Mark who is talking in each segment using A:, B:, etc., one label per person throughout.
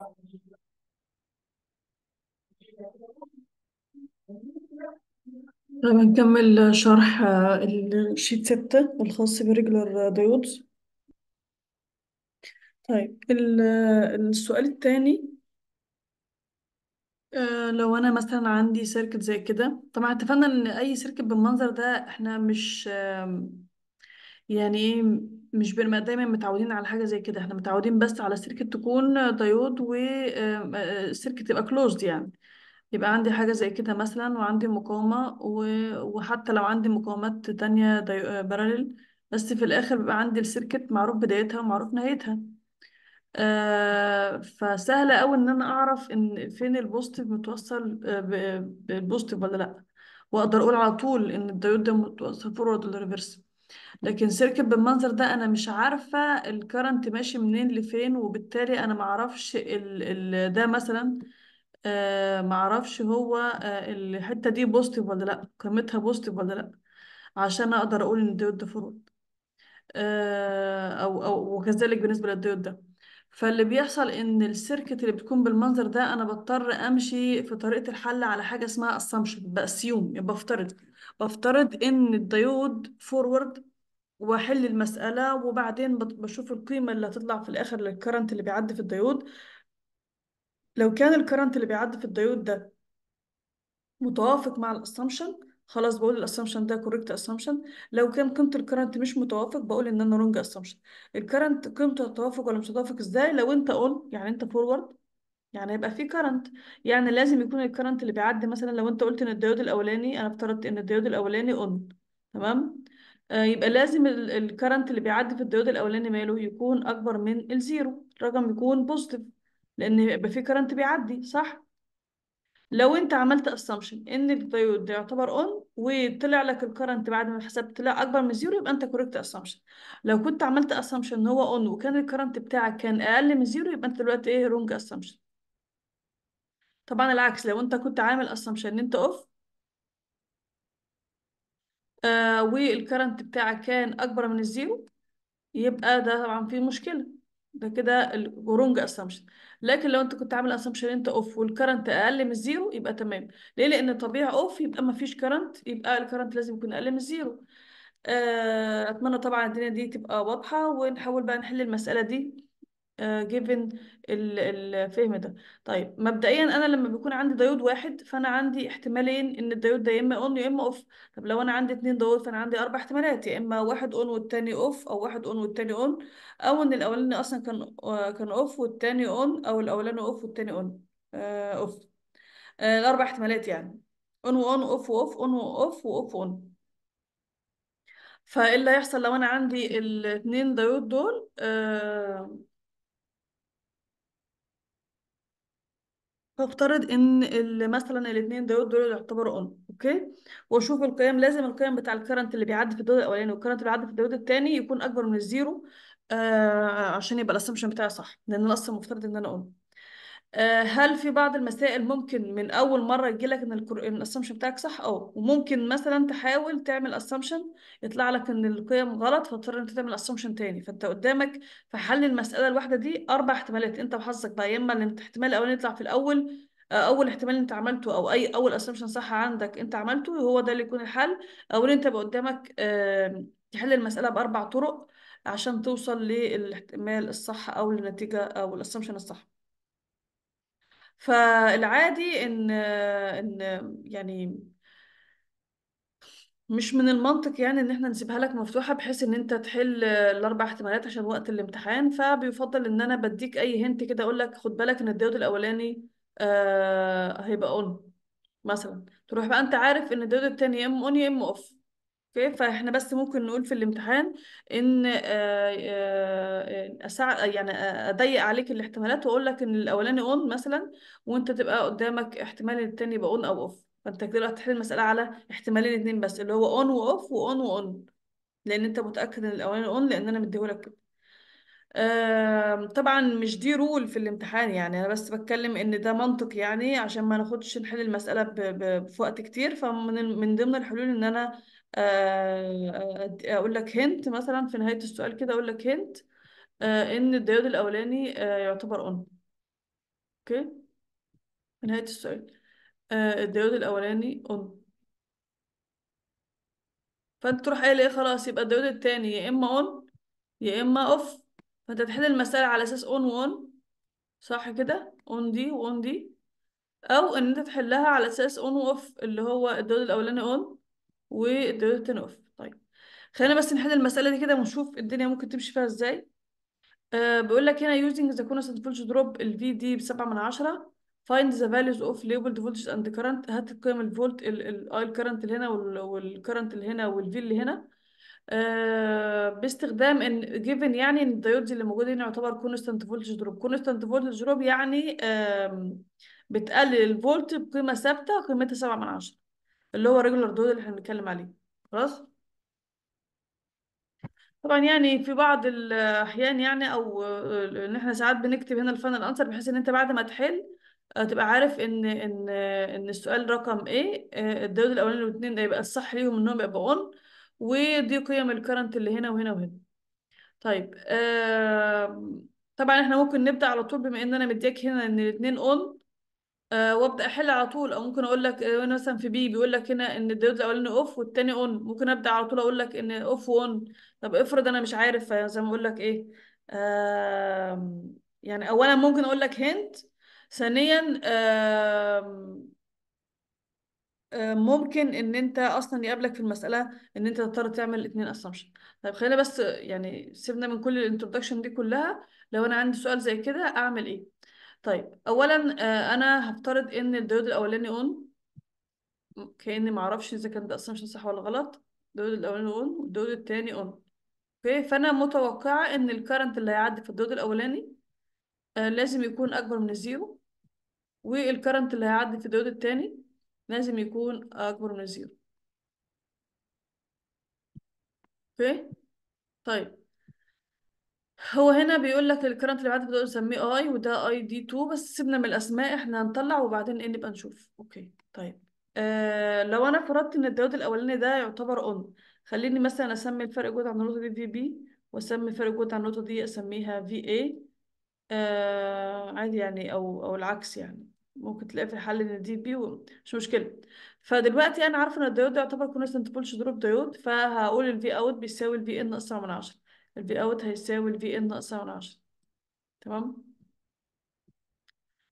A: طيب هنكمل شرح آه، الشيت ستة الخاص بالريجولار ديودز طيب آه، السؤال التاني آه، لو انا مثلا عندي سيركت زي كده طبعا اتفقنا ان اي سيركت بالمنظر ده احنا مش يعني إيه، مش بنبقى دايما متعودين على حاجة زي كده احنا متعودين بس على سيركت تكون دايود وسيركت آه، تبقى كلوزد يعني يبقى عندي حاجة زي كده مثلا وعندي مقاومة وحتى لو عندي مقاومات تانية باراليل آه، بس في الآخر بيبقى عندي السيركت معروف بدايتها ومعروف نهايتها آه، فسهل أوي إن أنا أعرف إن فين البوزيتيف متوصل آه، بالبوزيتيف ولا لأ وأقدر أقول على طول إن الدايود ده متوصل فورورد ولا ريفرس لكن سيركت بالمنظر ده انا مش عارفه الكرنت ماشي منين لفين وبالتالي انا معرفش ال ال ده مثلا آه معرفش هو آه الحته دي بوزيتيف ولا لا قيمتها بوزيتيف ولا لا عشان اقدر اقول ان الديود ده فرود آه او او وكذلك بالنسبه للديود ده فاللي بيحصل ان السيركت اللي بتكون بالمنظر ده انا بضطر امشي في طريقه الحل على حاجه اسمها assumption بأسيوم يبقى بفترض بفترض ان الديود فورورد واحل المسألة وبعدين بشوف القيمة اللي هتطلع في الآخر للكرنت اللي بيعدي في الديود لو كان الكرنت اللي بيعدي في الديود ده متوافق مع الاسامبشن خلاص بقول الاسامبشن ده كوريكت اسامبشن لو كان قيمة الكرنت مش متوافق بقول ان انا رونج اسامبشن الكرنت قيمته تتوافق ولا مش تتوافق ازاي لو انت اون يعني انت فورورد يعني هيبقى في كرنت يعني لازم يكون الكرنت اللي بيعدي مثلا لو انت قلت ان الديود الاولاني انا افترضت ان الديود الاولاني اون تمام آه يبقى لازم الكرنت اللي بيعدي في الديود الاولاني ماله يكون اكبر من الزيرو الرقم يكون بوزيتيف لان يبقى في كرنت بيعدي صح لو انت عملت اسامبشن ان الديود يعتبر اون وطلع لك الكرنت بعد ما حسبت طلع اكبر من زيرو يبقى انت كوريكت اسامبشن لو كنت عملت اسامبشن ان هو اون وكان الكرنت بتاعك كان اقل من زيرو يبقى انت دلوقتي ايه رونج اسامبشن طبعا العكس لو انت كنت عامل assumption ان انت اوف آه والكرنت بتاعك كان اكبر من الزيرو يبقى ده طبعا فيه مشكله ده كده الرونج اسامبشن لكن لو انت كنت عامل اسامبشن انت اوف والكرنت اقل من الزيرو يبقى تمام ليه لان طبيعي اوف يبقى ما فيش كرنت يبقى الكرنت لازم يكون اقل من الزيرو آه اتمنى طبعا الدنيا دي تبقى واضحه ونحاول بقى نحل المساله دي جيفن آه، الفهم ده طيب مبدئيا انا لما بيكون عندي دايود واحد فانا عندي احتمالين ان الدايود ده يا اما اون يا اما اوف طب لو انا عندي اتنين دايود فانا عندي اربع احتمالات يا اما واحد اون والتاني اوف او واحد اون والتاني اون او ان الاولاني اصلا كان آه، كان اوف والتاني اون او الاولاني اوف والتاني اون اوف آه، الاربع احتمالات يعني اون واون اوف واوف اون واوف واوف اون فايه اللي هيحصل لو انا عندي الاثنين دايود دول آه فافترض ان مثلا الاثنين دول دول يعتبروا اون اوكي واشوف القيم لازم القيم بتاع الكرنت اللي بيعدي في الدود الاولاني والكرنت اللي بيعدي في الدود الثاني يكون اكبر من الزيرو آه عشان يبقى الاسامبشن بتاعي صح لان انا اصلا مفترض ان انا اون آه، هل في بعض المسائل ممكن من اول مره يجيلك ان الاسامبشن بتاعك صح اه وممكن مثلا تحاول تعمل اسامبشن يطلع لك ان القيم غلط فتضطر انت تعمل اسامبشن تاني فانت قدامك في حل المساله الواحده دي اربع احتمالات انت وحظك بقى يا اما الاحتمال الاولاني يطلع في الاول آه، اول احتمال انت عملته او اي اول اسامبشن صح عندك انت عملته هو ده اللي يكون الحل او ان انت بقى قدامك تحل المساله باربع طرق عشان توصل للاحتمال الصح او للنتيجه او الاسامبشن الصح فالعادي ان ان يعني مش من المنطق يعني ان احنا نسيبها لك مفتوحة بحيث ان انت تحل الاربع احتمالات عشان وقت الامتحان فبيفضل ان انا بديك اي هنت كده اقول لك خد بالك ان الداود الاولاني آه هيبقى اون مثلا تروح بقى انت عارف ان الداود التاني يا اما اون يا اما اوف اوكي فاحنا بس ممكن نقول في الامتحان ان آه، آه، آه، أسع... يعني اضيق عليك الاحتمالات واقول لك ان الاولاني اون مثلا وانت تبقى قدامك احتمال التاني يبقى اون او اوف فانت كده هتحل المساله على احتمالين اتنين بس اللي هو اون واوف واون واون لان انت متاكد ان الاولاني اون لان انا مديهولك كده طبعا مش دي رول في الامتحان يعني انا بس بتكلم ان ده منطق يعني عشان ما ناخدش نحل المساله في وقت كتير فمن من ضمن الحلول ان انا آه، آه، اقول لك هنت مثلا في نهاية السؤال كده اقول لك هنت آه، ان الديود الاولاني يعتبر اون اوكي في نهاية السؤال الديود الاولاني اون فانت تروح قايل ايه خلاص يبقى الديود التاني يا اما اون يا اما اوف فانت تحل المسألة على اساس اون وون صح كده اون دي وان دي او ان انت تحلها على اساس اون واوف اللي هو الديود الاولاني اون وقدرت نقف طيب خلينا بس نحل المسألة دي كده ونشوف الدنيا ممكن تمشي فيها ازاي أه بقول لك هنا using the constant voltage drop ال V دي بسبعة من عشرة find the values of labeled voltage and current هات القيم الفولت ال I current اللي هنا current اللي هنا V اللي هنا أه باستخدام ان given يعني ان الدايود اللي موجودة هنا يعتبر constant voltage drop constant voltage drop يعني بتقلل الفولت بقيمة ثابتة قيمتها سبعة من عشرة اللي هو الريجولار دول اللي بنتكلم عليه خلاص طبعا يعني في بعض الاحيان يعني او ان احنا ساعات بنكتب هنا الفاينل انسر بحيث ان انت بعد ما تحل آه، تبقى عارف ان ان ان السؤال رقم ايه الدود الاولاني والاثنين ده يبقى الصح ليهم انهم يبقوا اون ودي قيم الكرنت اللي هنا وهنا وهنا طيب آه طبعا احنا ممكن نبدا على طول بما ان انا مديك هنا ان الاثنين اون آه، وابدا احل على طول او ممكن اقول لك آه، مثلا في بي بيقول لك هنا ان الديود الاولاني اوف والتاني اون ممكن ابدا على طول اقول لك ان اوف وان طب افرض انا مش عارف زي ما اقول لك ايه يعني اولا ممكن اقول لك هنت ثانيا ممكن ان انت اصلا يقابلك في المساله ان انت تضطر تعمل اثنين اسامبشن طيب خلينا بس يعني سيبنا من كل الانترودكشن دي كلها لو انا عندي سؤال زي كده اعمل ايه طيب اولا آه، انا هفترض ان الديود الاولاني اون كاني معرفش اذا كان ده مش صح ولا غلط الديود الاولاني اون والديود التاني اون اوكي فانا متوقعه ان الكرنت اللي هيعدي في الديود الاولاني آه، لازم يكون اكبر من الزيرو والكرنت اللي هيعدي في الديود التاني لازم يكون اكبر من الزيرو اوكي طيب هو هنا بيقول لك الكرنت اللي بعد بدأ نسميه اي وده اي دي 2 بس سيبنا من الاسماء احنا هنطلع وبعدين ايه نبقى نشوف اوكي طيب آه لو انا فرضت ان الدايود الاولاني ده يعتبر اون خليني مثلا اسمي الفرق جوت عن النقطه دي في بي واسمي فرق جوت عن النقطه دي اسميها في اي آه عادي يعني او او العكس يعني ممكن تلاقي في الحل ان دي بي مش مشكله فدلوقتي انا عارفه ان الديود ده يعتبر كونستنت بولش دروب ديود فهقول الفي اوت بيساوي الفي ان ناقص من 10 V اوت هيساوي V ان ناقص 10 تمام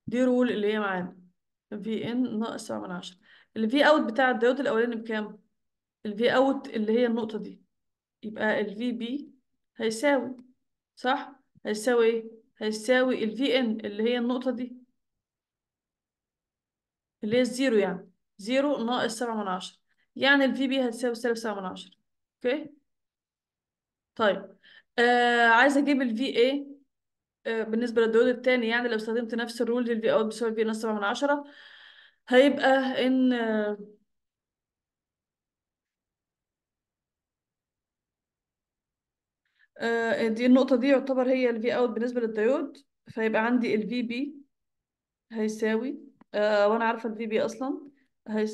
A: دي رول اللي هي معانا V ان ناقص 10 V اوت بتاع الدايود الاولاني بكام V اوت اللي هي النقطه دي يبقى الفي بي هيساوي صح هيساوي ايه هيساوي الفي ان اللي هي النقطه دي اللي هي الزيرو يعني زيرو ناقص 7 من 10 يعني الفي بي هتساوي سالب 7 من 10 اوكي طيب آه عايزه اجيب الفي اي آه، بالنسبه للديود التاني يعني لو استخدمت نفس الرول للفي اوت بيساوي في ناقص 7 من 10 هيبقى ان آه دي النقطة دي يعتبر هي الفي اوت بالنسبة للديود فيبقى عندي الفي بي هيساوي آه وانا عارفة الفي بي اصلا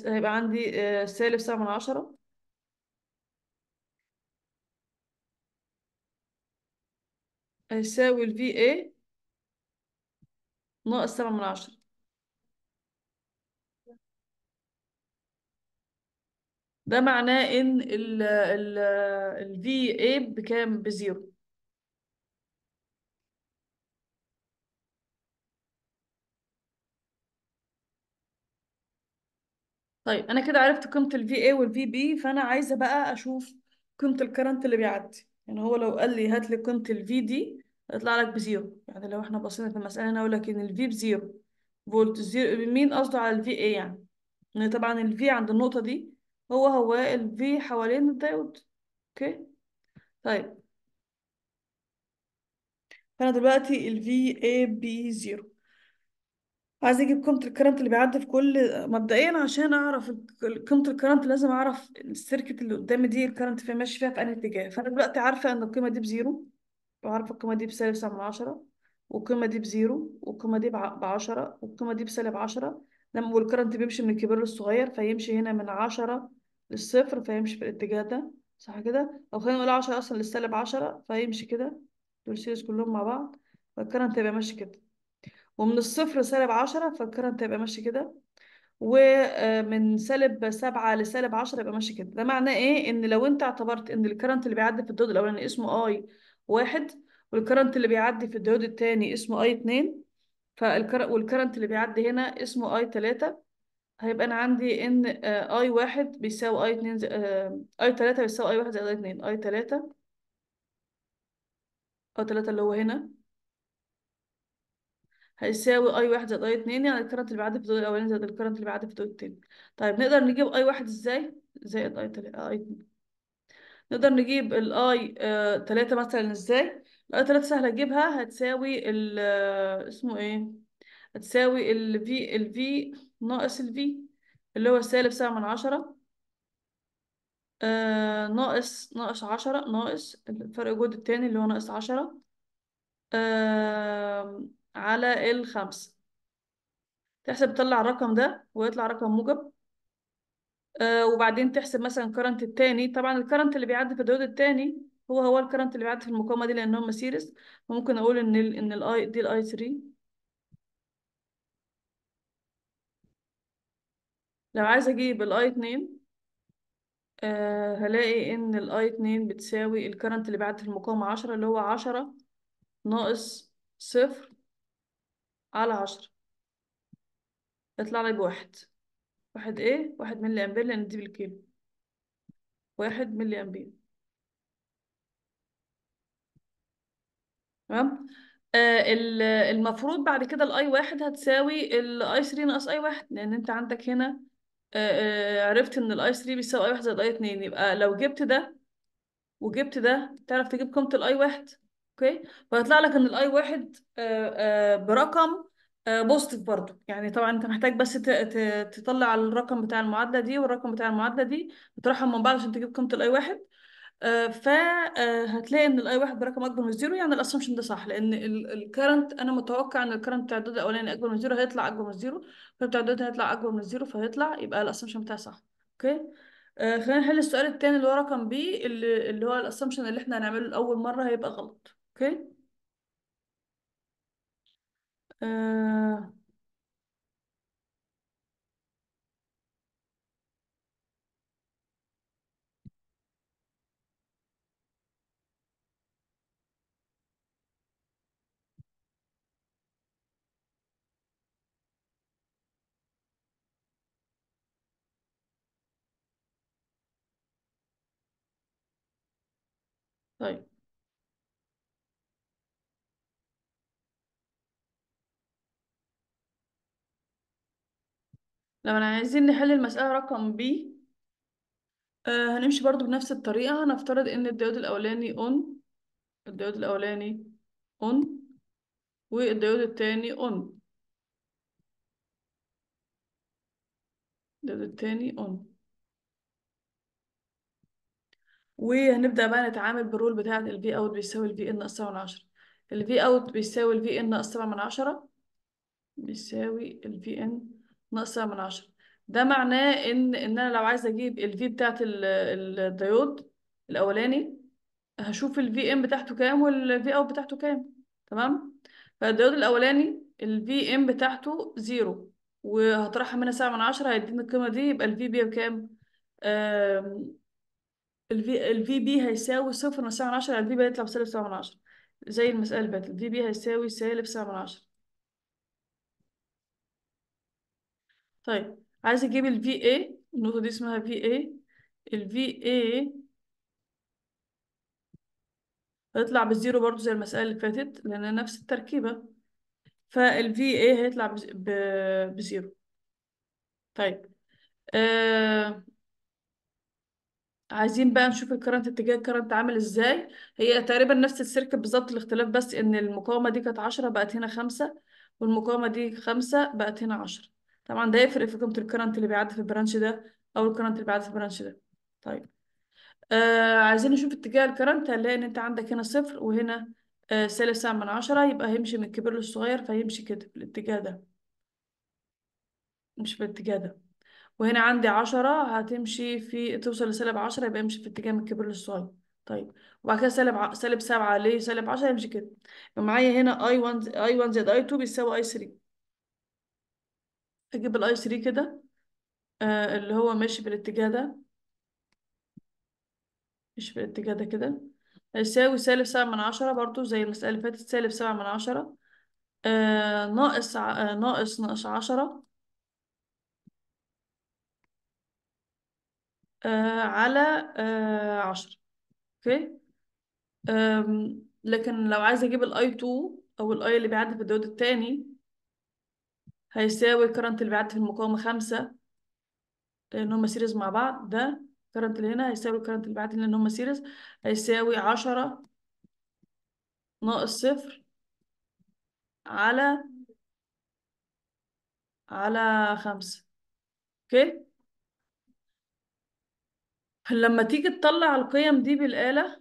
A: هيبقى عندي آه سالب 7 من عشرة هيساوي ال VA ناقص سبعة من عشرة ده معناه ان ال ال ال VA بكام بزيرو طيب انا كده عرفت قيمة ال VA وال VB فانا عايزة بقى اشوف قيمة الكرنت اللي بيعدي يعني هو لو قال لي هات لي قيمة V دي هيطلع لك بزيرو يعني لو احنا بصينا في المسألة هنا لك ان الفي بزيرو فولت زيرو مين قصده على V ايه يعني ان طبعا V عند النقطة دي هو هو V حوالين الدايود اوكي طيب فانا دلوقتي الفي اي بي زيرو عايزه اجيب قيمه الكرنت اللي بيعدي في كل مبدئيا عشان اعرف قيمه الكرنت لازم اعرف السيركت اللي قدامي دي الكرنت فيها ماشي فيها في انهي اتجاه فانا دلوقتي عارفه ان القيمه دي بزيرو وعارفه القيمه دي بسالب 7 من عشرة والقيمه دي بزيرو والقيمه دي ب 10 والقيمه دي بسالب عشرة لما والكرنت بيمشي من الكبير للصغير فيمشي هنا من عشرة للصفر فيمشي في الاتجاه ده صح كده او خلينا نقول عشرة اصلا للسالب عشرة فيمشي كده دول سيريز كلهم مع بعض فالكرنت هيبقى ماشي كده ومن الصفر سالب عشرة فالكرنت هيبقى ماشي كده ومن آه، سالب سبعة لسالب عشرة يبقى ماشي كده ده معناه ايه ان لو انت اعتبرت ان الكرنت اللي بيعدي في الديود الاولاني اسمه اي واحد والكرنت اللي بيعدي في الدود التاني اسمه اي اتنين فالكر... والكرنت اللي بيعدي هنا اسمه اي تلاتة هيبقى انا عندي ان آه، اي واحد بيساوي اي اتنين آه، اي تلاتة بيساوي اي واحد زائد اي اتنين اي تلاتة اي تلاتة اللي هو هنا هيساوي اي واحد زائد اي اتنين يعني الكرنت اللي بعدها في الضوء الاولاني زائد الكرنت اللي بعدها في الضوء التاني طيب نقدر نجيب اي واحد ازاي زائد اي تلاتة آه، اي اتنين نقدر نجيب الاي آه، تلاتة مثلا ازاي الاي تلاتة سهلة اجيبها هتساوي ال آه، اسمه ايه هتساوي ال في ال في ناقص ال في اللي هو سالب سبعة من عشرة ناقص ناقص عشرة ناقص الفرق الجهد التاني اللي هو ناقص عشرة على الخمسة تحسب تطلع الرقم ده ويطلع رقم موجب آه وبعدين تحسب مثلا الكرنت التاني طبعا الكرنت اللي بيعدي في الدود التاني هو هو الكرنت اللي بيعدي في المقاومة دي لأنهم سيريس ممكن أقول إن الـ إن ال دي ال 3 لو عايزة أجيب ال 2 آه هلاقي إن ال 2 بتساوي الكرنت اللي بيعدي في المقاومة عشرة اللي هو عشرة ناقص صفر على عشرة يطلع لي بواحد واحد ايه واحد ملي امبير لان دي بالكيلو واحد ملي امبير تمام آه المفروض بعد كده الاي واحد هتساوي الاي 3 ناقص اي واحد لان انت عندك هنا آه, آه، عرفت ان الاي 3 بيساوي اي واحد زائد اي 2 يبقى لو جبت ده وجبت ده تعرف تجيب قيمة الاي واحد اوكي فيطلع لك ان الاي واحد آه، آه، برقم بوزيتيف آه، برضه يعني طبعا انت محتاج بس تطلع الرقم بتاع المعادله دي والرقم بتاع المعادله دي وترحم من بعض عشان تجيب قيمه الاي واحد فهتلاقي ان الاي واحد برقم اكبر من زيرو يعني الاسامبشن ده صح لان الكرنت انا متوقع ان الكرنت بتاع الدود الاولاني اكبر من زيرو هيطلع اكبر من زيرو الكرنت بتاع الدود هيطلع اكبر من زيرو فهيطلع يبقى الاسامبشن بتاعي صح اوكي خلينا نحل السؤال الثاني اللي هو رقم بي اللي, اللي هو الاسامبشن اللي احنا هنعمله لاول مره هيبقى غلط اوكي آه لو عايزين نحل المسألة رقم B آه، هنمشي برضو بنفس الطريقة هنفترض إن الديود الأولاني on الديود الأولاني on والديود التاني on الديود التاني on وهنبدأ بقى نتعامل بالرول بتاعة ال V out بيساوي ال V in ناقص سبعة من عشرة ال V out بيساوي ال V in ناقص سبعة من عشرة بيساوي ال V in ناقص سبعة من عشرة ده معناه ان ان انا لو عايزه اجيب في بتاعت ال- ال- الديود الاولاني هشوف في ام بتاعته كام في اوت بتاعته كام تمام فالديود الاولاني في ام بتاعته زيرو وهطرحها منها سبعة من عشرة هيديني القيمة دي يبقى الفي بي بكام؟ الفي في بي هيساوي صفر من سبعة من عشرة في بي هيطلع بسالب سبعة من عشرة زي المسألة اللي فاتت في بي هيساوي سالب سبعة من عشرة طيب عايز اجيب ال VA النقطة دي اسمها VA ال VA هيطلع بزيرو برضو زي المسألة اللي فاتت لأنها نفس التركيبة فال VA هيطلع بزيرو طيب آه... عايزين بقى نشوف الكرنت اتجاه الكرنت عامل ازاي هي تقريبا نفس السيركت بالظبط الاختلاف بس ان المقاومة دي كانت عشرة بقت هنا خمسة والمقاومة دي خمسة بقت هنا عشرة طبعا ده يفرق في قيمة الكرنت اللي بيعدي في البرانش ده أو الكرنت اللي بيعدي في البرانش ده طيب آه عايزين نشوف اتجاه الكرنت هنلاقي إن أنت عندك هنا صفر وهنا آه سالب سبعة من عشرة يبقى هيمشي من الكبير للصغير فيمشي كده في الاتجاه ده مش في الاتجاه ده وهنا عندي عشرة هتمشي في توصل لسالب عشرة يبقى يمشي في اتجاه من الكبير للصغير طيب وبعد كده سالب سالب سبعة ليه سالب عشرة يمشي كده يبقى معايا هنا اي 1 اي 1 زائد اي 2 بيساوي اي 3 تجيب الاي 3 كده آه اللي هو ماشي بالاتجاه ده ماشي بالاتجاه ده كده هيساوي سالب سبعة من عشرة برضو زي المسألة اللي فاتت سالب سبعة من عشرة آه ناقص آه ناقص ناقص عشرة آه على آه عشرة اوكي لكن لو عايزة اجيب الاي 2 او الاي اللي بيعدي في الدود التاني هيساوي الكرنت اللي بيعدي في المقاومة خمسة لأن هما سيريز مع بعض ده الكرنت اللي هنا هيساوي الكرنت اللي بيعدي لأن هما سيريز هيساوي عشرة ناقص صفر على على خمسة اوكي لما تيجي تطلع القيم دي بالآلة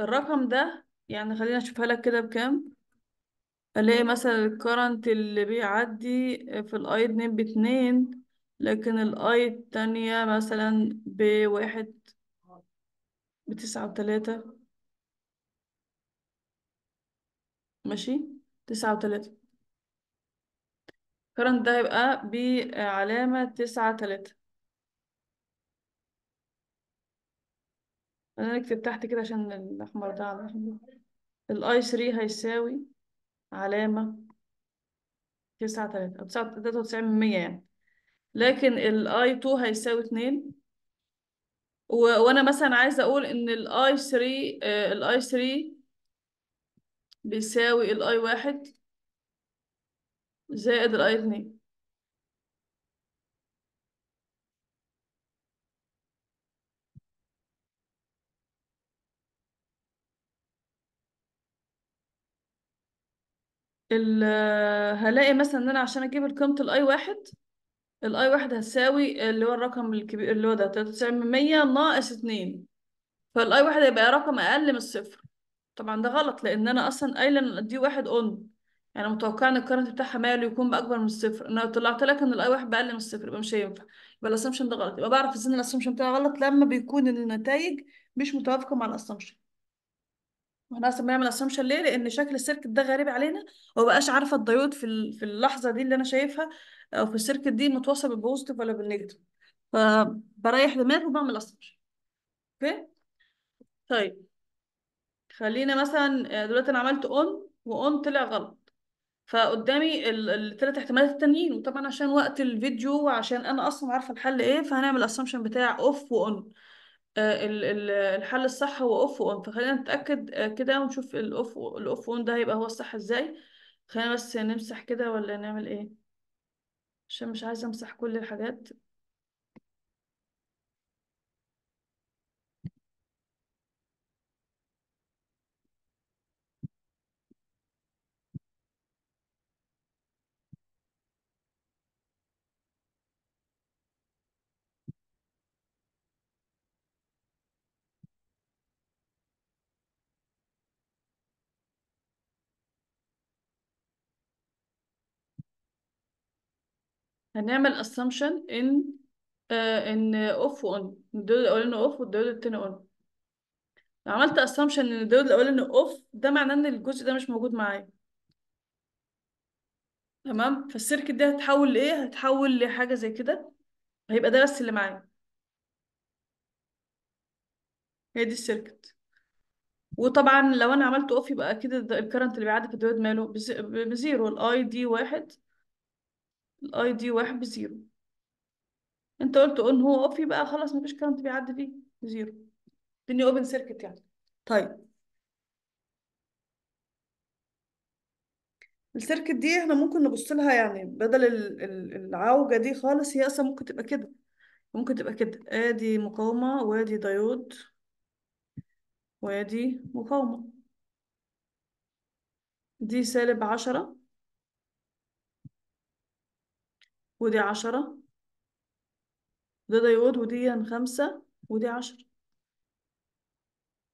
A: الرقم ده يعني خلينا نشوفها لك كده بكام الاقي مثلا الكرنت اللي بيعدي في الاي اتنين باتنين لكن الاي التانية مثلا بواحد بتسعة وتلاتة ماشي تسعة وتلاتة الكرنت ده هيبقى بعلامة تسعة تلاتة انا نكتب تحت كده عشان الاحمر ده على الاحمر الاي 3 هيساوي علامة تسعة تلاتة أو تسعة تلاتة وتسعين من مية يعني لكن الـ i 2 هيساوي اتنين و... وأنا مثلا عايزة أقول إن الاي 3 آه الاي 3 بيساوي الـ I1 زائد الـ I2 ال- هلاقي مثلا ان انا عشان اجيب القيمة الاي واحد الاي واحد هتساوي اللي هو الرقم الكبير اللي هو ده 93 من 100 ناقص 2 فالاي واحد هيبقى رقم اقل من الصفر طبعا ده غلط لان انا اصلا قايله ان دي واحد اون يعني متوقع ان الكرنت بتاعها مايل يكون باكبر من الصفر انا طلعت لك ان الاي واحد باقل من الصفر يبقى مش هينفع يبقى الاسامشن ده غلط يبقى بعرف ان الاسامشن بتاعي غلط لما بيكون النتائج مش متوافقه مع الاسامشن واحنا اصلا بنعمل اسامبشن ليه لان شكل السيركت ده غريب علينا ومبقاش عارفه الديود في في اللحظه دي اللي انا شايفها او في السيركت دي متوصل بالبوزيتيف ولا بالنيجاتيف فبريح دماغي وبعمل اسامبشن اوكي طيب خلينا مثلا آه، دلوقتي انا عملت اون واون طلع غلط فقدامي الثلاث احتمالات التانيين وطبعا عشان وقت الفيديو وعشان انا اصلا عارفه الحل ايه فهنعمل اسامبشن بتاع اوف واون الحل الصح هو اوف اون فخلينا نتاكد آه، كده ونشوف الاوف الاوف اون ده هيبقى هو الصح ازاي خلينا بس نمسح كده ولا نعمل ايه عشان مش عايزه امسح كل الحاجات هنعمل assumption ان آه ان اوف وان الدور الاولاني اوف والدور التاني اون لو عملت assumption ان الدور الاولاني اوف ده معناه ان الجزء ده مش موجود معايا تمام فالسيركت ده هتحول لايه هتحول لحاجه زي كده هيبقى ده بس اللي معايا هي دي السيركت وطبعا لو انا عملت اوف يبقى اكيد الكرنت اللي بيعدي في الدويد ماله بزيرو الاي دي واحد الاي دي واحد بزيرو انت قلت ان هو اوفي بقى خلاص مفيش كرنت بيعدي فيه زيرو الدنيا اوبن سيركت يعني طيب السيركت دي احنا ممكن نبص لها يعني بدل العوجة دي خالص هي اصلا ممكن تبقى كده ممكن تبقى كده ادي مقاومة وادي دايود وادي مقاومة دي سالب عشرة ودي عشرة ده ديود ودي خمسة ودي عشرة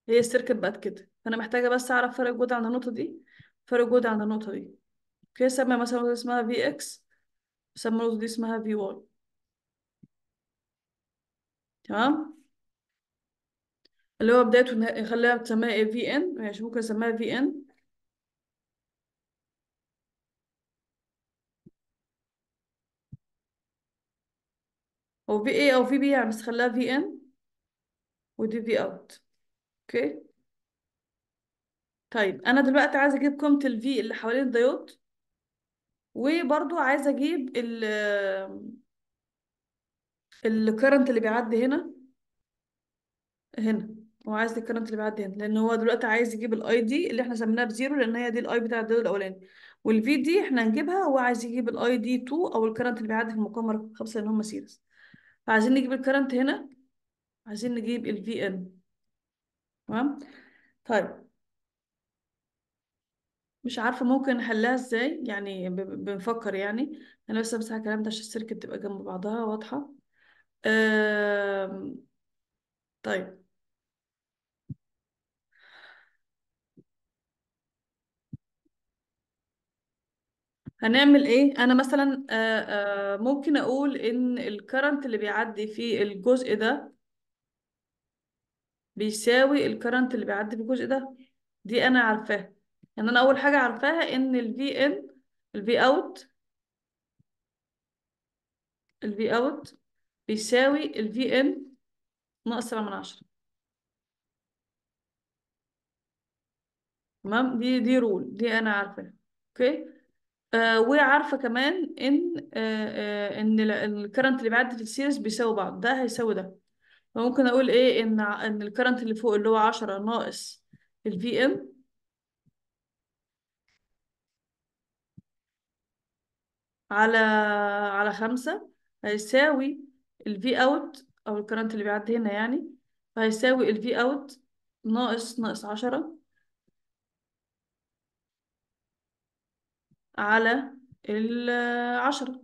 A: هي السيركت بقت كده فأنا محتاجة بس أعرف فرق الجهد عند النقطة دي فرق الجهد عند النقطة دي اوكي سمي مثلا النقطة اسمها في اكس سمي النقطة دي اسمها في واي تمام اللي هو بدايته خليها تسميها ايه في ان ماشي ممكن اسميها في ان او في اي او في بي يعني بس في ان ودي في اوت اوكي طيب انا دلوقتي عايزه اجيب قيمه الفي اللي حوالين الديود وبرضو عايزه اجيب ال الكرنت اللي بيعدي هنا هنا هو عايز الكرنت اللي بيعدي هنا لان هو دلوقتي عايز يجيب الاي دي اللي احنا سميناها بزيرو لان هي دي الاي بتاع الديود الاولاني والفي دي احنا هنجيبها هو عايز يجيب الاي دي 2 او الكرنت اللي بيعدي في المقام رقم 5 لان هم سيريز فعايزين نجيب الكرنت هنا عايزين نجيب الفي ان تمام طيب مش عارفه ممكن نحلها ازاي يعني بنفكر يعني انا بس امسح الكلام ده عشان السيركت تبقى جنب بعضها واضحه طيب هنعمل ايه انا مثلا آه, آه، ممكن اقول ان الكرنت اللي بيعدي في الجزء ده بيساوي الكرنت اللي بيعدي في الجزء ده دي انا عارفاها يعني انا اول حاجه عارفاها ان الفي ان الفي اوت الفي اوت بيساوي الفي ان ناقص 7 من 10 تمام دي دي رول دي انا عارفاها اوكي آه، وعارفه كمان ان آه، آه، ان الكرنت اللي بيعدي في السيريز بيساوي بعض ده هيساوي ده فممكن اقول ايه ان ان الكرنت اللي فوق اللي هو 10 ناقص الفي ام على على 5 هيساوي الفي اوت او الكرنت اللي بيعدي هنا يعني فهيساوي الفي اوت ناقص ناقص 10 على العشرة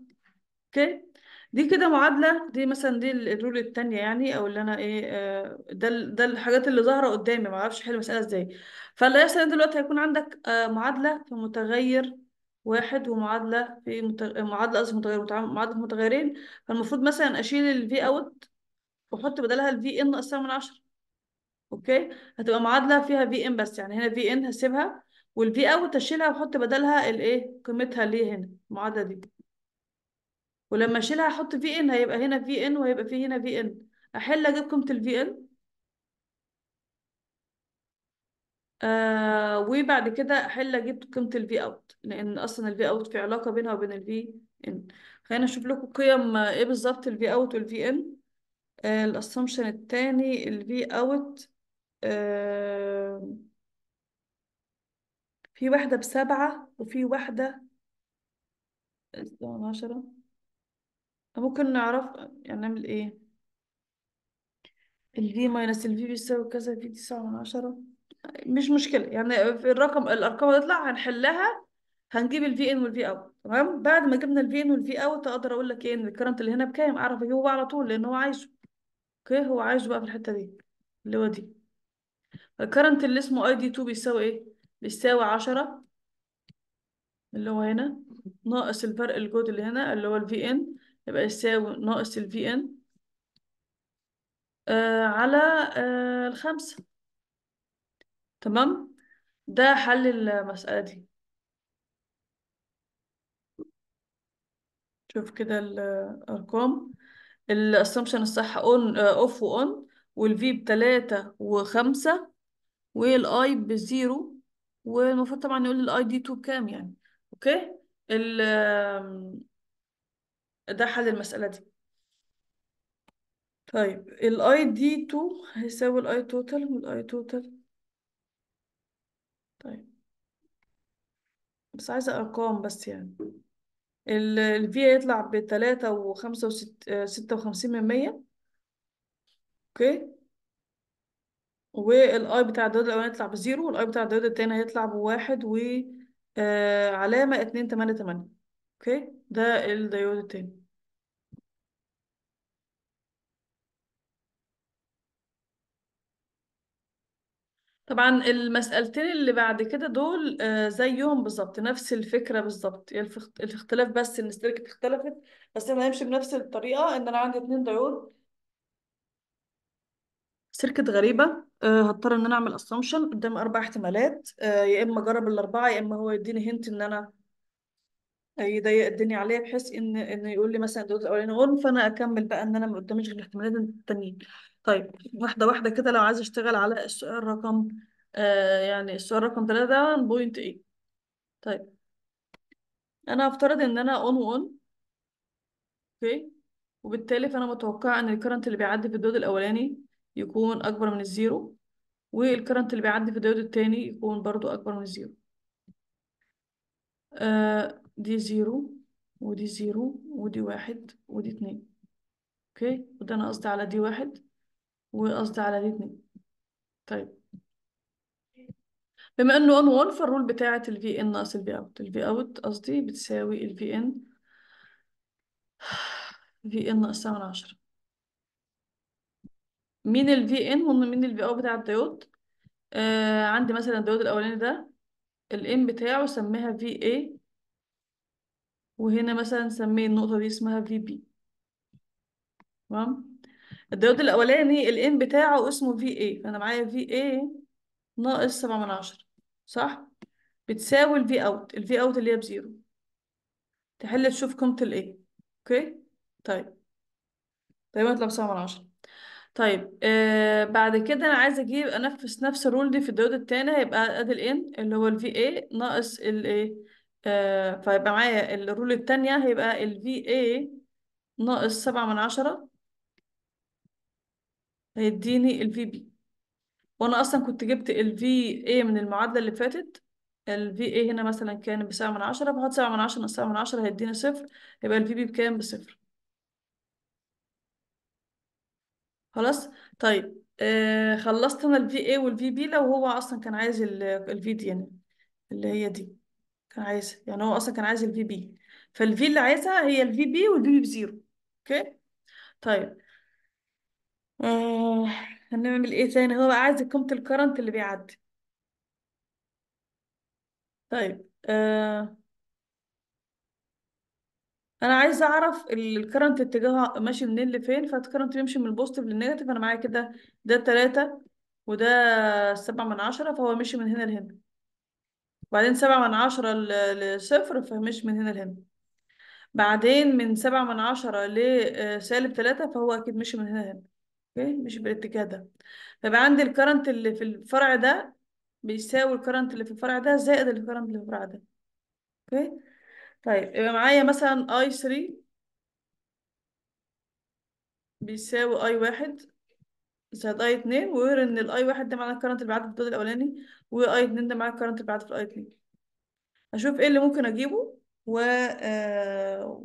A: اوكي دي كده معادلة دي مثلا دي الرول التانية يعني او اللي انا ايه آه، ده ده الحاجات اللي ظاهرة قدامي معرفش احل المسألة ازاي فاللي هيحصل إن دلوقتي هيكون عندك آه، معادلة في متغير واحد ومعادلة في متغ... معادلة قصدي متغير معادلة في متغيرين فالمفروض مثلا اشيل الفي اوت واحط بدلها الفي ان اقسمها من عشرة اوكي هتبقى معادلة فيها في ان بس يعني هنا في ان هسيبها والفي اوت اشيلها واحط بدلها الايه قيمتها اللي هنا المعادله دي ولما اشيلها احط في ان هيبقى هنا في ان وهيبقى في هنا في ان احل اجيب قيمه الفي ان آه وبعد كده احل اجيب قيمه الفي اوت لان اصلا الفي اوت في علاقه بينها وبين الفي ان خلينا نشوف لكم قيم آه، ايه بالظبط الفي اوت والفي ان الاسامشن الثاني الفي اوت آه في واحدة بسبعة وفي واحدة عشرة ممكن نعرف يعني نعمل ايه الفي ماينس الفي بيساوي كذا في تسعة من عشرة مش مشكلة يعني في الرقم الأرقام هتطلع هنحلها هنجيب الفي ان والفي اوت تمام بعد ما جبنا الفي ان والفي اوت اقدر اقول لك ايه ان الكرنت اللي هنا بكام اعرف اجيبه بقى على طول لان هو عايزه اوكي هو عايزه بقى في الحتة دي اللي هو دي الكرنت اللي اسمه اي دي 2 بيساوي ايه بيساوي عشرة اللي هو هنا ناقص الفرق الجهد اللي هنا اللي هو ال VN يبقى يساوي ناقص ال VN آه على آه الخمسة تمام ده حل المسألة دي شوف كده الأرقام assumption الصح اون اوف وأون والفي بتلاتة وخمسة والآي بزيرو والمفروض طبعا نقول الاي دي 2 بكام يعني اوكي ال ده حل المسألة دي طيب الاي دي 2 هيساوي الاي توتال والاي توتال طيب بس عايزة ارقام بس يعني الفي هيطلع بتلاتة وخمسة وستة آه، وخمسين من مية اوكي والاي بتاع الداود الاولاني يطلع بزيرو والاي بتاع الداود التاني هيطلع بواحد و آه علامة اتنين تمانية تمانية اوكي ده الدايود التاني طبعا المسألتين اللي بعد كده دول آه زيهم بالظبط نفس الفكرة بالظبط يعني الاختلاف بس ان السيركت اختلفت بس احنا هنمشي بنفس الطريقة ان انا عندي اتنين دايود سيركت غريبة آه، هضطر ان انا اعمل assumption قدام اربع احتمالات آه، يا اما اجرب الاربعه يا اما هو يديني هنت ان انا يضيق الدنيا عليا بحيث ان ان يقول لي مثلا الدوز الاولاني اورم فانا اكمل بقى ان انا ما قداميش غير الاحتمالات التانيين طيب واحده واحده كده لو عايز اشتغل على السؤال رقم آه، يعني السؤال رقم 3 بوينت ايه طيب انا هفترض ان انا اون وان اوكي وبالتالي فانا متوقعه ان الكرنت اللي بيعدي في الدود الاولاني يكون أكبر من الزيرو والكرنت اللي بيعدي في الديود التاني يكون برضو أكبر من الزيرو آه دي زيرو ودي زيرو ودي واحد ودي اتنين اوكي وده أنا قصدي على دي واحد وقصدي على دي اتنين طيب بما انه ان ون فالرول بتاعه الفي ان ناقص الفي اوت الفي اوت قصدي بتساوي الفي ان في ان ناقص 10 من الفي ان ومن الفي او بتاع الديود آه عندي مثلا الديود الاولاني ده N بتاعه سميها في اي وهنا مثلا سمي النقطه دي اسمها في بي تمام الديود الاولاني N بتاعه اسمه في اي فانا معايا في اي ناقص سبعة من عشرة صح بتساوي الفي اوت الفي اوت اللي هي بزيرو تحل تشوف قيمه الايه اوكي طيب تقريبا طيب هتطلع بسبعة من عشرة طيب آه بعد كده انا عايزه اجيب انفذ نفس الرول دي في الدود التاني هيبقى ادي الان n اللي هو الفي VA ناقص ال آه فيبقى معايا الرول التانية هيبقى الفي VA ناقص سبعة من عشرة هيديني الفي VB وانا اصلا كنت جبت الفي VA من المعادلة اللي فاتت الفي VA هنا مثلا كان بسبعة من عشرة بحط سبعة من 10 ناقص سبعة من عشرة هيديني صفر يبقى الفي VB بكام بصفر خلاص طيب آه خلصت انا الفي اي والفي بي لو هو اصلا كان عايز الفي دي يعني اللي هي دي كان عايزها يعني هو اصلا كان عايز الفي بي فالفي اللي عايزها هي الفي بي والفي بي بزيرو اوكي طيب آه هنعمل ايه تاني هو بقى عايز قيمة الكرنت اللي بيعدي طيب آه انا عايزه اعرف الكرنت اتجاهه ماشي منين لفين فالكرنت بيمشي من البوزيتيف للنيجاتيف انا معايا كده ده تلاتة وده سبعة من عشرة فهو مشي من هنا لهنا بعدين سبعة من عشرة لصفر فمشي من هنا لهنا بعدين من سبعة من عشرة لسالب آه، تلاتة فهو أكيد مشي من هنا لهنا اوكي مشي بالاتجاه ده فبقى عندي الكرنت اللي في الفرع ده بيساوي الكرنت اللي في الفرع ده زائد الكرنت اللي في الفرع ده اوكي طيب يبقى معايا مثلا اي 3 بيساوي اي 1 زائد اي 2 وغير ان الاي 1 ده معناه الكرنت اللي بعد في الدور الاولاني واي 2 ده معناه الكرنت اللي بعد في الاي 2 اشوف ايه اللي ممكن اجيبه و آه،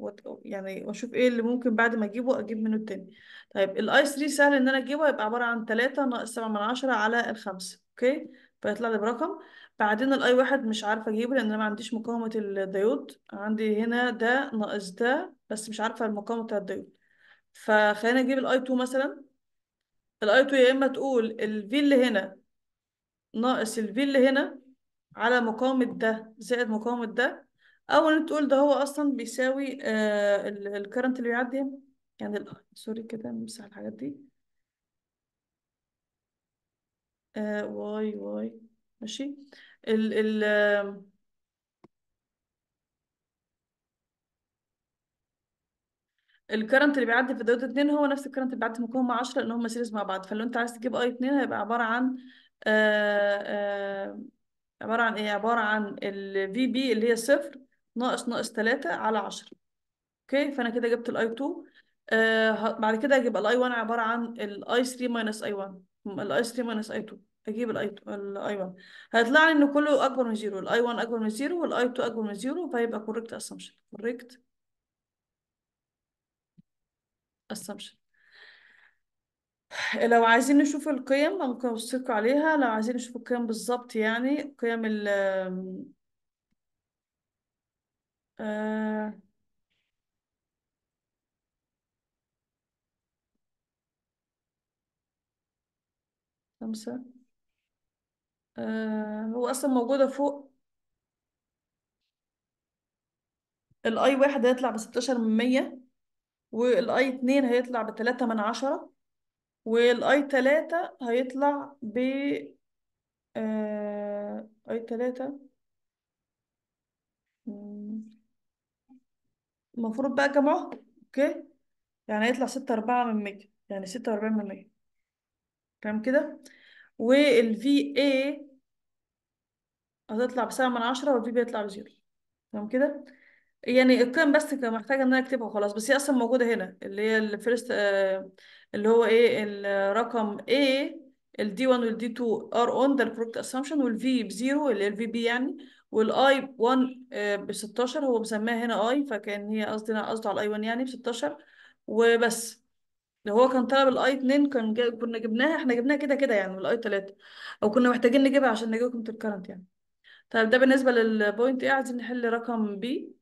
A: يعني واشوف ايه اللي ممكن بعد ما اجيبه اجيب منه التاني طيب الاي 3 سهل ان انا اجيبه هيبقى عباره عن 3 ناقص 7 من 10 على الخمسة اوكي فيطلع لي برقم بعدين الاي واحد مش عارفه اجيبه لان انا ما عنديش مقاومه الديود عندي هنا ده ناقص ده بس مش عارفه المقاومه بتاع الديود فخلينا نجيب الاي 2 مثلا الاي 2 يا اما تقول الفي اللي هنا ناقص الفي اللي هنا على مقاومه ده زائد مقاومه ده او ان تقول ده هو اصلا بيساوي آه الكرنت اللي بيعدي يعني سوري كده نمسح الحاجات دي آه واي واي ماشي ال ال الكرنت اللي بيعدي في دوت 2 هو نفس الكرنت اللي بيعدي في مكون 10 لان هم سيريز مع بعض فلو انت عايز تجيب اي 2 هيبقى عباره عن آآ آه، آآ آه، عباره عن ايه عباره عن الفي بي اللي هي صفر ناقص ناقص 3 على 10 اوكي فانا كده جبت الاي 2 آه، بعد كده هجيب الاي 1 عباره عن الاي 3 ماينس اي 1 الاي 3 ماينس اي 2 اجيب الاي الاي 1 هيطلع لي ان كله اكبر من زيرو الاي 1 اكبر من زيرو والاي 2 اكبر من زيرو فيبقى correct اسامبشن correct اسامبشن لو عايزين نشوف القيم ممكن اوصلكم عليها لو عايزين نشوف القيم بالظبط يعني قيم ال آه خمسة آه هو اصلا موجوده فوق الاي واحد هيطلع ب 16 من 100 والاي 2 هيطلع ب 3 من 10 والاي 3 هيطلع ب آه اي 3 المفروض بقى جمعه اوكي يعني هيطلع 6 4 من مية يعني 46 من مية تمام كده والفي اي هتطلع بسبعة من عشرة والفي بي هيطلع بزيرو تمام كده يعني القيم بس محتاجة ان انا اكتبها وخلاص بس هي اصلا موجودة هنا اللي هي الفيرست آه، اللي هو ايه الرقم A ال D1 وال D2 are on the product assumption وال V بزيرو اللي هي ال VB يعني وال I1 ب 16 هو مسماها هنا I فكان هي قصدي أنا قصده على ال I1 يعني ب 16 وبس لو هو كان طلب الاي 2 كان جا... كنا جبناها احنا جبناها كده كده يعني الاي 3 او كنا محتاجين نجيبها عشان نجيبكم الكرنت يعني طيب ده بالنسبه للبوينت ايه عايزين نحل رقم بي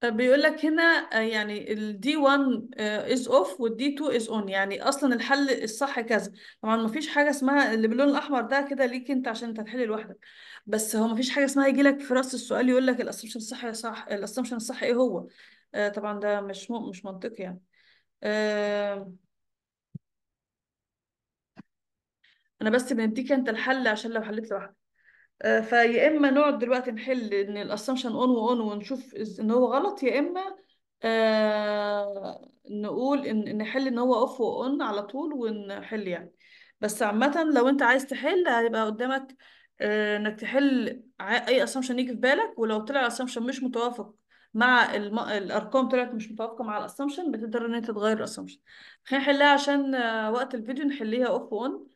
A: طب بيقول لك هنا آه، يعني ال D1 آه، is off وال D2 is on يعني اصلا الحل الصح كذا طبعا ما فيش حاجه اسمها اللي باللون الاحمر ده كده ليك انت عشان انت تحل لوحدك بس هو ما فيش حاجه اسمها يجي لك في راس السؤال يقول لك الاسامبشن الصح صح الاسامبشن الصح ايه هو آه، طبعا ده مش مش منطقي يعني آه، انا بس بنديك انت الحل عشان لو حليت لوحدك آه، فيا اما نقعد دلوقتي نحل ان الاسامبشن اون وان ونشوف ان هو غلط يا اما نقول ان نحل ان هو اوف واون على طول ونحل يعني بس عامة لو انت عايز تحل هيبقى قدامك انك تحل اي اسامبشن يجي في بالك ولو طلع الاسامبشن مش متوافق مع الم... الارقام طلعت مش متوافقه مع الاسامبشن بتقدر ان انت تغير الاسامبشن خلينا نحلها عشان آه، وقت الفيديو نحليها اوف اون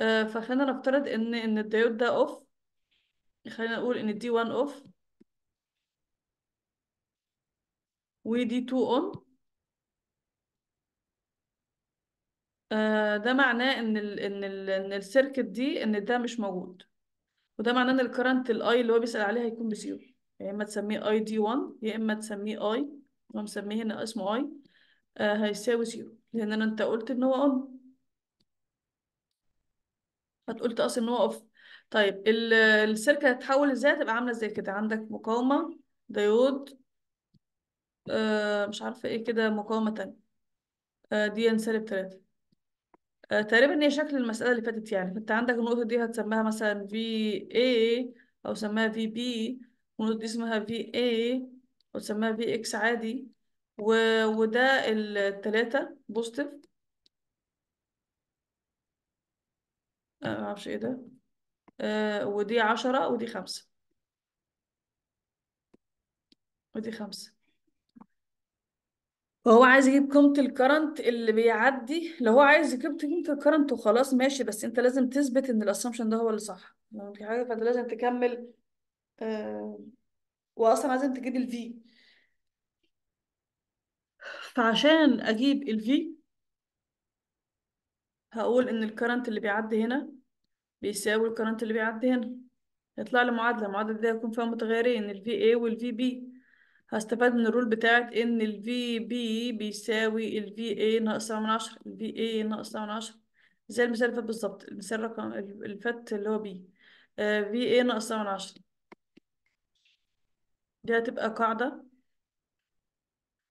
A: آه، فخلينا نفترض ان ان الديود ده اوف خلينا نقول ان دي 1 اوف ودي 2 اون ده معناه ان الـ ان الـ ان السيركت دي ان ده مش موجود وده معناه ان الكرنت الاي اللي هو بيسأل عليها هيكون بزيرو يا اما تسميه اي دي 1 يا اما تسميه اي ومسميه هنا اسمه اي آه هيساوي زيرو لان انا انت قلت ان هو اون هتقول اصلا ان هو اوف طيب السيركل هتتحول ازاي هتبقى عامله زي كده عندك مقاومه ديود آه مش عارفه ايه كده مقاومه تانية آه دي ان سالب 3 تقريبا هي شكل المساله اللي فاتت يعني انت عندك النقطه دي هتسميها مثلا في اي او سميها في بي وندي اسمها في اي وسميها في اكس عادي و... وده التلاتة بوستيف آه، معرفش ايه ده آه، ودي عشرة ودي خمسة ودي خمسة فهو عايز يجيب قيمة الكرنت اللي بيعدي لو هو عايز يجيب قيمة الكرنت وخلاص ماشي بس انت لازم تثبت ان الاسامبشن ده هو اللي صح لو في حاجة فانت لازم تكمل آه، واصلا لازم تجيب الفي فعشان اجيب الفي هقول ان الكرنت اللي بيعدي هنا بيساوي الكرنت اللي بيعدي هنا يطلع لي معادله المعادله دي هيكون فيها متغيرين الفي اي والفي بي هستفاد من الرول بتاعت ان الفي بي بيساوي الفي اي ناقص من عشرة الفي اي ناقص من عشرة زي المثال اللي فات بالظبط المثال رقم اللي فات اللي هو بي في اي ناقص من عشرة دي هتبقى قاعدة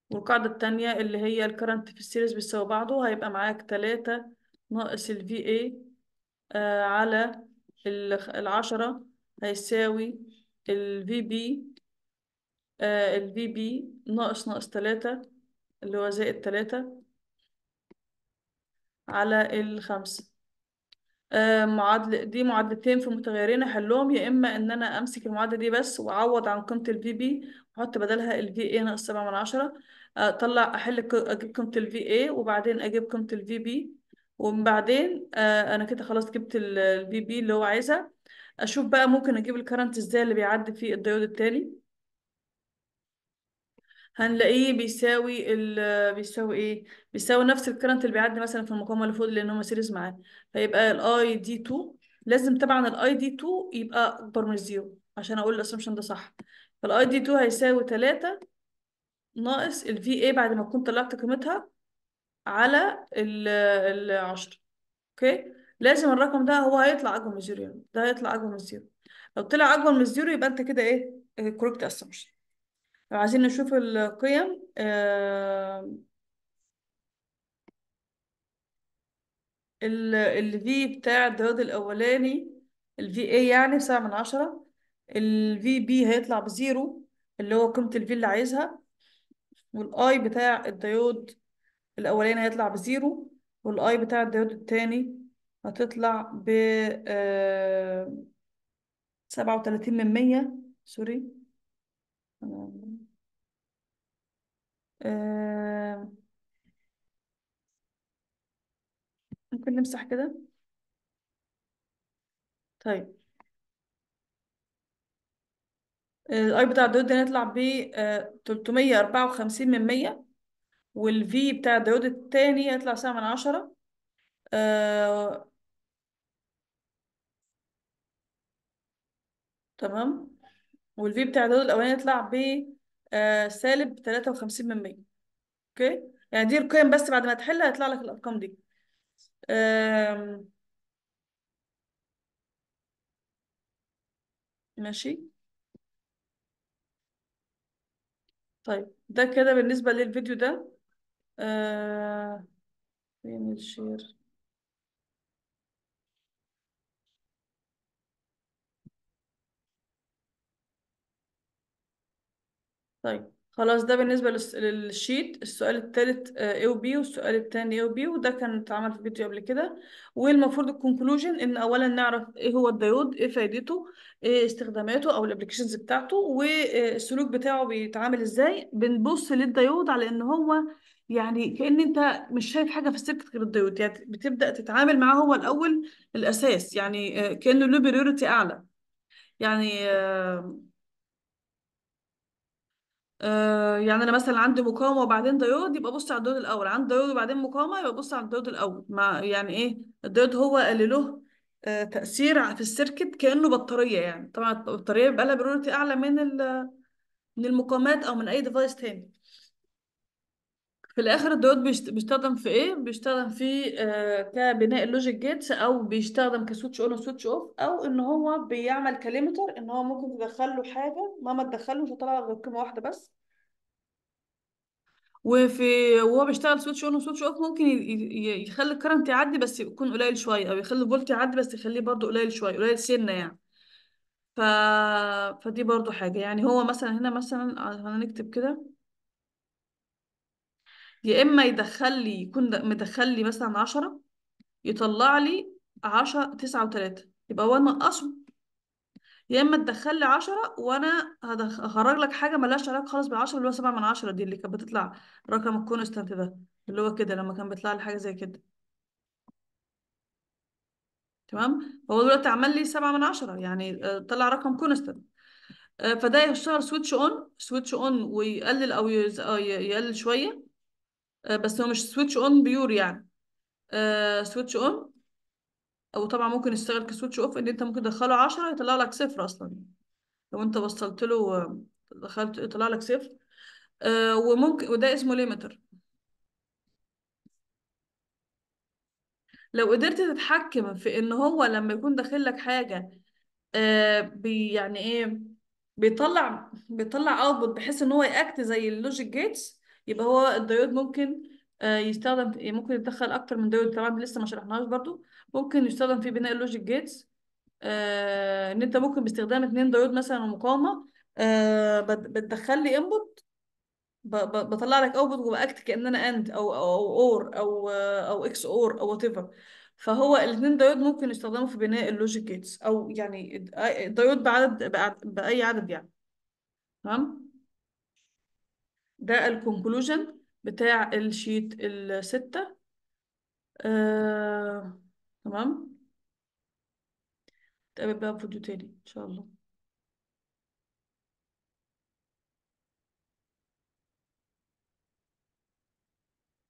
A: والقاعدة التانية اللي هي current في السيريز بيساوي بعضه هيبقى معاك تلاتة ناقص ال VA آه على العشرة هيساوي ال VB الـ آه، ال VB ناقص ناقص تلاتة اللي هو زائد تلاتة على الخمسة آه، معادلة دي معادلتين في متغيرين احلهم يا اما ان انا امسك المعادلة دي بس واعوض عن قيمة الفي بي واحط بدلها الفي اي ناقص سبعة من عشرة آه، اطلع احل اجيب قيمة الفي اي وبعدين اجيب قيمة الفي بي وبعدين آه، انا كده خلاص جبت الفي بي اللي هو عايزها اشوف بقى ممكن اجيب الكرنت ازاي اللي بيعدي في الديود التالي هنلاقيه بيساوي ال بيساوي ايه بيساوي نفس الكرنت اللي بيعدي مثلا في المقاومه اللي فوق لان هم سيريز معاه فيبقى الاي دي 2 لازم طبعا الاي دي 2 يبقى اكبر من الزيرو عشان اقول الاسامبشن ده صح فالاي دي 2 هيساوي 3 ناقص الفي اي بعد ما تكون طلعت قيمتها على ال 10 اوكي لازم الرقم ده هو هيطلع اكبر من الزيرو يعني ده هيطلع اكبر من الزيرو لو طلع اكبر من الزيرو يبقى انت كده ايه كوركت اسامبشن لو عايزين نشوف القيم آه، ال ال V بتاع الضراد الأولاني ال VA يعني سبعة من عشرة ال VB هيطلع بزيرو اللي هو قيمة ال V اللي عايزها والاي بتاع الديود الأولاني هيطلع بزيرو والاي بتاع الديود التاني هتطلع ب آه، سبعة وتلاتين من مية سوري آه، آه، ممكن نمسح كده طيب الاي آه، بتاع الديود ده نطلع ب 354 آه، من 100 والفي بتاع الديود الثاني يطلع سبعة من عشرة آه، تمام والفي بتاع الديود الأولاني يطلع ب آه، سالب 53 من 100 اوكي يعني دي القيم بس بعد ما تحل هيطلع لك الارقام دي ماشي طيب ده كده بالنسبة للفيديو ده آه فين الشير طيب خلاص ده بالنسبة للشيت السؤال الثالث آه، A و B والسؤال الثاني A و B وده كان اتعمل في فيديو قبل كده والمفروض الكونكلوجن ان اولا نعرف ايه هو الديود ايه فايدته ايه استخداماته او الابلكيشنز بتاعته والسلوك آه، بتاعه بيتعامل ازاي بنبص للديود على ان هو يعني كأن انت مش شايف حاجة في السيركت غير الديود يعني بتبدأ تتعامل معاه هو الاول الاساس يعني آه، كأنه له بريورتي اعلى يعني آه آه، يعني انا مثلا عندي مقاومه وبعدين ديود يبقى بص على الديود الاول عندي ديود وبعدين مقاومه يبقى بص على الديود الاول مع يعني ايه الديود هو اللي له آه، تاثير في السيركت كانه بطاريه يعني طبعا البطاريه بيبقى لها اعلى من من المقاومات او من اي ديفايس تاني في الاخر الدوت بيستخدم في ايه بيستخدم في آه كبناء اللوجيك جيتس او بيستخدم كسويتش اون وسويتش اوف او ان هو بيعمل كليمتر ان هو ممكن تدخل له حاجه ما ما تدخلوش هطلع غير قيمه واحده بس وفي وهو بيشتغل سويتش اون وسويتش اوف ممكن يخلي الكرنت يعدي بس يكون قليل شويه او يخلي الفولت يعدي بس يخليه برضو قليل شويه قليل سنه يعني ف... فدي برضو حاجه يعني هو مثلا هنا مثلا آه، هنكتب كده يا اما يدخل لي يكون مدخل لي مثلا 10 يطلع لي 10 9 و3 يبقى هو نقصه يا اما تدخل لي 10 وانا هخرج لك حاجه مالهاش علاقه خالص بال10 اللي هو 7 من 10 دي اللي كانت بتطلع رقم الكونستانت ده اللي هو كده لما كان بيطلع لي حاجه زي كده تمام هو دلوقتي عمل لي 7 من 10 يعني آه، طلع رقم كونستانت آه، فده يشتغل سويتش اون سويتش اون ويقلل او آه، يقلل شويه آه، بس هو مش سويتش اون بيور يعني سويتش آه، اون او طبعا ممكن يشتغل كسويتش اوف ان انت ممكن تدخله 10 يطلع لك صفر اصلا لو انت وصلت له آه، دخلت يطلع لك صفر وممكن وده اسمه ليميتر لو قدرت تتحكم في ان هو لما يكون داخل لك حاجه آه بي يعني ايه بيطلع بيطلع اوتبوت بحيث ان هو ياكت زي اللوجيك جيتس يبقى هو الديود ممكن آه، يستخدم إيه؟ ممكن يتدخل اكتر من ديود كمان لسه ما شرحناهاش برضو ممكن يستخدم في بناء اللوجيك جيتس آه، ان انت ممكن باستخدام اتنين ديود مثلا ومقاومه آه، بتدخل لي انبوت بطلع لك اوبوت وباكت كان انا اند او او اور او او اكس اور او وات ايفر فهو الاثنين ديود ممكن يستخدموا في بناء اللوجيك جيتس او يعني دايود بعدد باي عدد يعني تمام ده الكونكلوجن بتاع الشيت الستة آه، تمام نتقابل طيب، بقى في فيديو تاني ان شاء الله